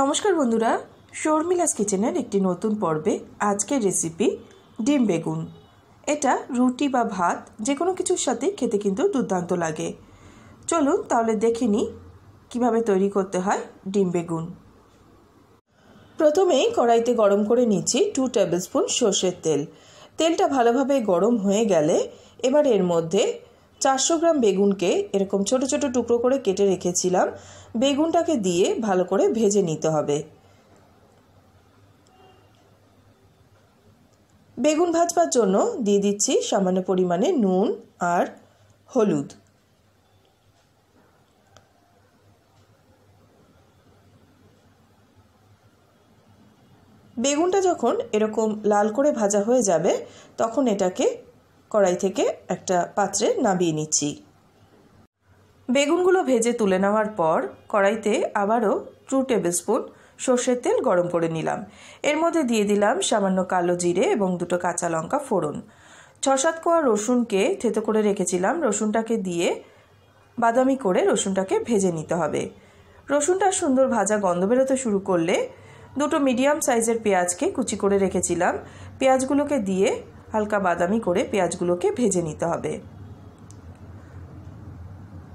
নমস্কার বন্ধুরা শর্মিলাস কিচেনের একটি নতুন পর্বে আজকের রেসিপি ডিম বেগুন এটা রুটি বা ভাত যে কোনো কিছুর সাথে খেতে কিন্তু দুর্দান্ত লাগে চলুন তাহলে দেখে নিই কীভাবে তৈরি করতে হয় ডিম বেগুন প্রথমেই কড়াইতে গরম করে নিচ্ছি টু স্পুন সর্ষের তেল তেলটা ভালোভাবে গরম হয়ে গেলে এবার এর মধ্যে চারশো গ্রাম বেগুনকে এরকম ছোট ছোট টুকরো করে কেটে রেখেছিলাম বেগুনটাকে দিয়ে ভালো করে ভেজে নিতে হবে বেগুন ভাজবার জন্য দিয়ে দিচ্ছি সামান্য পরিমাণে নুন আর হলুদ বেগুনটা যখন এরকম লাল করে ভাজা হয়ে যাবে তখন এটাকে কড়াই থেকে একটা পাত্রে নামিয়ে নিচ্ছি বেগুনগুলো ভেজে তুলে নেওয়ার পর কড়াইতে আবারও টু টেবিল স্পুন সর্ষের তেল গরম করে নিলাম এর মধ্যে দিয়ে দিলাম সামান্য কালো জিরে এবং দুটো কাঁচা লঙ্কা ফোড়ন ছ সাত কোয়া রসুনকে থেতো করে রেখেছিলাম রসুনটাকে দিয়ে বাদামি করে রসুনটাকে ভেজে নিতে হবে রসুনটা সুন্দর ভাজা গন্ধ বেরোতে শুরু করলে দুটো মিডিয়াম সাইজের পেঁয়াজকে কুচি করে রেখেছিলাম পেঁয়াজগুলোকে দিয়ে হালকা বাদামি করে পেঁয়াজগুলোকে ভেজে নিতে হবে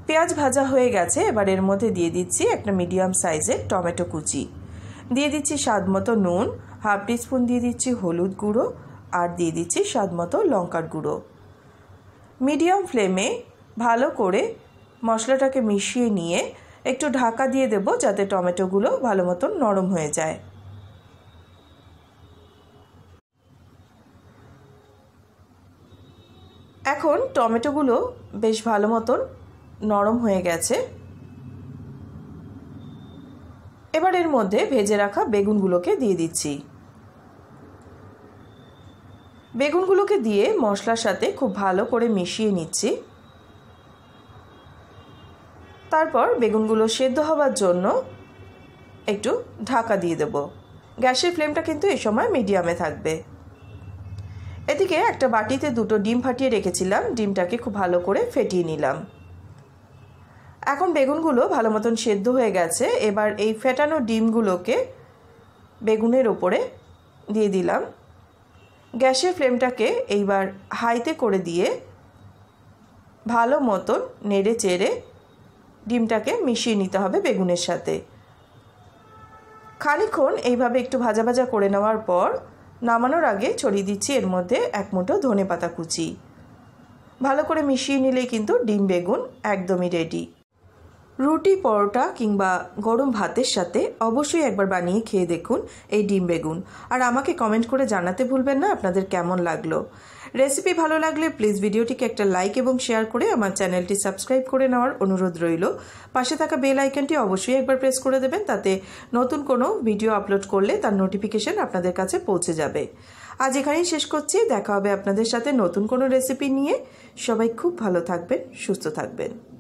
পেঁয়াজ ভাজা হয়ে গেছে এবার এর মধ্যে দিয়ে দিচ্ছি একটা মিডিয়াম সাইজের টমেটো কুচি দিয়ে দিচ্ছি স্বাদ মতো নুন হাফ টিস্পুন দিয়ে দিচ্ছি হলুদ গুঁড়ো আর দিয়ে দিচ্ছি স্বাদ মতো লঙ্কার গুঁড়ো মিডিয়াম ফ্লেমে ভালো করে মশলাটাকে মিশিয়ে নিয়ে একটু ঢাকা দিয়ে দেব যাতে টমেটোগুলো ভালো মতন নরম হয়ে যায় এখন টমেটোগুলো বেশ ভালো মতন নরম হয়ে গেছে এবার এর মধ্যে ভেজে রাখা বেগুনগুলোকে দিয়ে দিচ্ছি বেগুনগুলোকে দিয়ে মশলার সাথে খুব ভালো করে মিশিয়ে নিচ্ছি তারপর বেগুনগুলো সেদ্ধ হওয়ার জন্য একটু ঢাকা দিয়ে দেব গ্যাসের ফ্লেমটা কিন্তু এ সময় মিডিয়ামে থাকবে এদিকে একটা বাটিতে দুটো ডিম ফাটিয়ে রেখেছিলাম ডিমটাকে খুব ভালো করে ফেটিয়ে নিলাম এখন বেগুনগুলো ভালো মতন সেদ্ধ হয়ে গেছে এবার এই ফেটানো ডিমগুলোকে বেগুনের ওপরে দিয়ে দিলাম গ্যাসের ফ্লেমটাকে এইবার হাইতে করে দিয়ে ভালো মতন নেড়ে চেড়ে ডিমটাকে মিশিয়ে নিতে হবে বেগুনের সাথে খানিক্ষণ এইভাবে একটু ভাজা ভাজা করে নেওয়ার পর নামানোর আগে ছড়িয়ে দিচ্ছি এর মধ্যে এক মুঠো ধনে পাতা কুচি ভালো করে মিশিয়ে নিলেই কিন্তু ডিম বেগুন একদমই রেডি রুটি পরোটা কিংবা গরম ভাতের সাথে অবশ্যই একবার বানিয়ে খেয়ে দেখুন এই ডিম বেগুন আর আমাকে কমেন্ট করে জানাতে ভুলবেন না আপনাদের কেমন লাগলো রেসিপি ভালো লাগলে প্লিজ ভিডিওটিকে একটা লাইক এবং শেয়ার করে আমার চ্যানেলটি সাবস্ক্রাইব করে নেওয়ার অনুরোধ রইল পাশে থাকা বেল আইকনটি অবশ্যই একবার প্রেস করে দেবেন তাতে নতুন কোনো ভিডিও আপলোড করলে তার নোটিফিকেশান আপনাদের কাছে পৌঁছে যাবে আজ এখানেই শেষ করছি দেখা হবে আপনাদের সাথে নতুন কোনো রেসিপি নিয়ে সবাই খুব ভালো থাকবেন সুস্থ থাকবেন